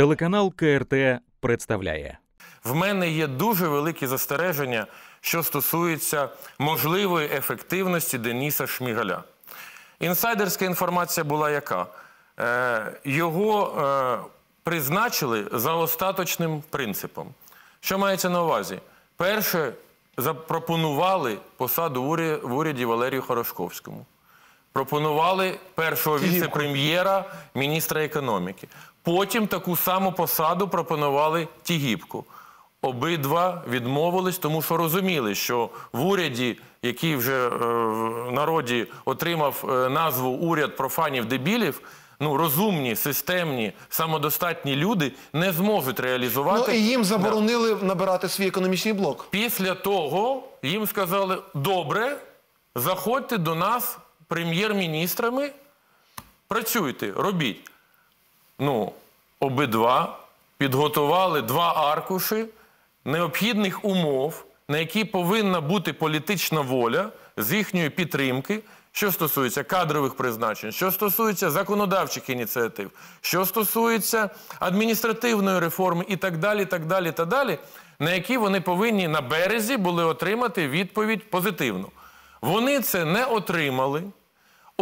Телеканал КРТ представляє в мене є дуже великі застереження, що стосується можливої ефективності Дениса Шмігаля. Інсайдерська інформація була яка? Е, його е, призначили за остаточним принципом. Що мається на увазі? Перше, запропонували посаду в уряді Валерію Хорошковському. Пропонували першого віце-прем'єра, міністра економіки. Потім таку саму посаду пропонували Тігіпку. Обидва відмовились, тому що розуміли, що в уряді, який вже е, в народі отримав е, назву уряд профанів дебілів, ну розумні, системні, самодостатні люди не зможуть реалізувати. Ну і їм заборонили да. набирати свій економічний блок. Після того їм сказали: добре, заходьте до нас прем'єр-міністрами, працюйте, робіть ну, обидва підготували два аркуші необхідних умов, на які повинна бути політична воля з їхньої підтримки. Що стосується кадрових призначень, що стосується законодавчих ініціатив, що стосується адміністративної реформи і так далі, так далі, так далі, на які вони повинні на березі були отримати відповідь позитивну. Вони це не отримали.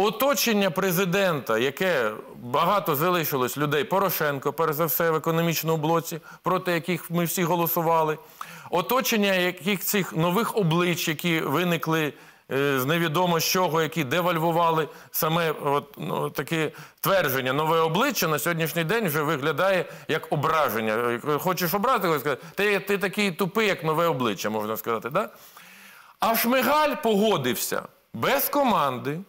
Оточення президента, яке багато залишилось людей, Порошенко, перш за все, в економічному блоці, проти яких ми всі голосували, оточення яких цих нових облич, які виникли е, з невідомо з чого, які девальвували саме от, ну, таке твердження, нове обличчя на сьогоднішній день вже виглядає як ображення. Е, хочеш обрати, сказати, ти, ти такий тупий, як нове обличчя, можна сказати. Да? А Шмигаль погодився без команди.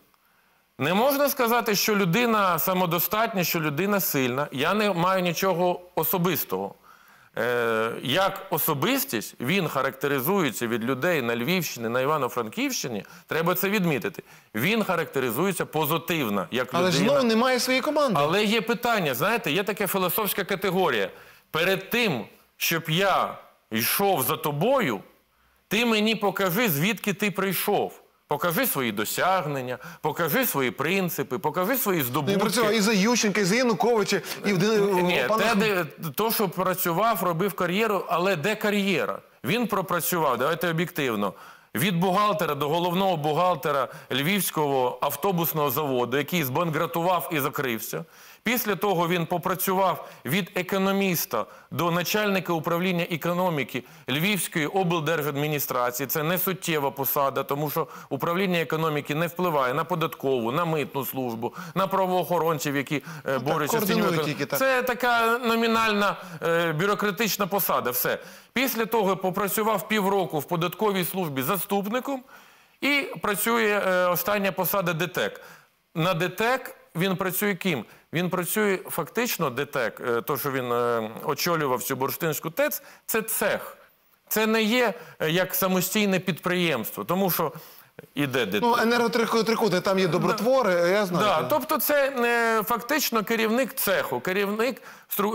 Не можна сказати, що людина самодостатня, що людина сильна. Я не маю нічого особистого. Е, як особистість він характеризується від людей на Львівщині, на Івано-Франківщині, треба це відмітити. Він характеризується позитивно. як Але ж знову ну, немає своєї команди. Але є питання, знаєте, є така філософська категорія. Перед тим, щоб я йшов за тобою, ти мені покажи, звідки ти прийшов. Покажи свої досягнення, покажи свої принципи, покажи свої ну, здобутки. і за Ющенка, і за Януковича, і в Ні, те, де, то, що працював, робив кар'єру, але де кар'єра? Він пропрацював, давайте об'єктивно. Від бухгалтера до головного бухгалтера Львівського автобусного заводу, який збангратував і закрився. Після того він попрацював від економіста до начальника управління економіки Львівської облдержадміністрації. Це не суттєва посада, тому що управління економіки не впливає на податкову, на митну службу, на правоохоронців, які е, ну, борються з тіньовою економікою. Це така номінальна е, бюрократична посада. Все після того попрацював півроку в податковій службі заступником і працює е, остання посада ДТЕК. На ДТЕК він працює ким? Він працює фактично, ДТЕК, е, то що він е, очолював цю бурштинську ТЕЦ, це цех. Це не є е, як самостійне підприємство, тому що. Іде дитина. Ну, енерготрикути, там є добротвори, да. я знаю. Да. Тобто, це фактично керівник цеху, керівник стру...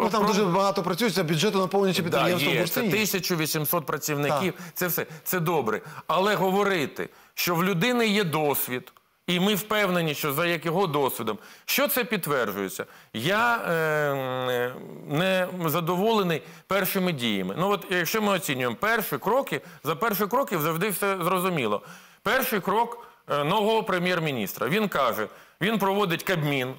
ну, там дуже багато працюється, бюджету наповнюється підприємство. Да, є. Це 1800 працівників, це все це добре. Але говорити, що в людини є досвід, і ми впевнені, що за його досвідом, що це підтверджується, я е, е не задоволений першими діями. Ну от якщо ми оцінюємо перші кроки, за перші кроки завжди все зрозуміло. Перший крок е, нового прем'єр-міністра. Він каже, він проводить Кабмін.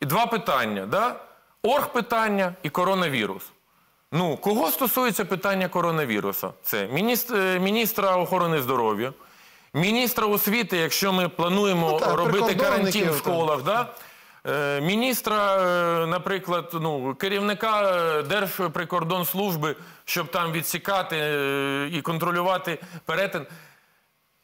І два питання: да? орг-питання і коронавірус. Ну, кого стосується питання коронавірусу? Це е, міністра охорони здоров'я. Міністра освіти, якщо ми плануємо ну, так, робити карантин в школах, да? Е, міністра, е, наприклад, ну, керівника е, Держприкордонслужби, щоб там відсікати і контролювати перетин,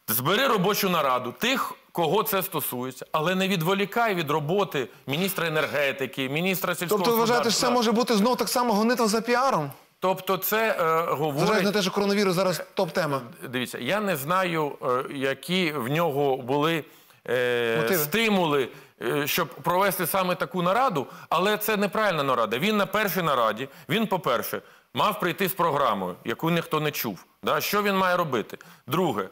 збери робочу нараду тих, кого це стосується, але не відволікай від роботи міністра енергетики, міністра сільського. Тобто, вважаєте, що це може бути знов так само гонитом за піаром? Тобто, це е, говорить... на те, що коронавірус зараз топ-тема. Дивіться, я не знаю, е, які в нього були е, стимули, е, щоб провести саме таку нараду, але це неправильна нарада. Він на першій нараді, він, по-перше, мав прийти з програмою, яку ніхто не чув. Да? Що він має робити? Друге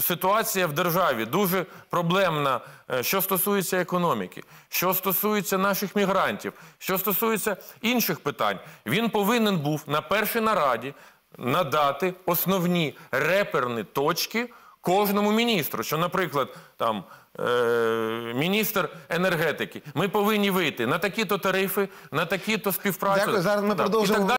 ситуація в державі дуже проблемна, е, що стосується економіки, що стосується наших мігрантів, що стосується інших питань, він повинен був на першій нараді надати основні реперні точки кожному міністру. Що, наприклад, там. Е, міністр енергетики, ми повинні вийти на такі-то тарифи, на такі-то співпраці. Дякую, зараз ми да. продовжуємо.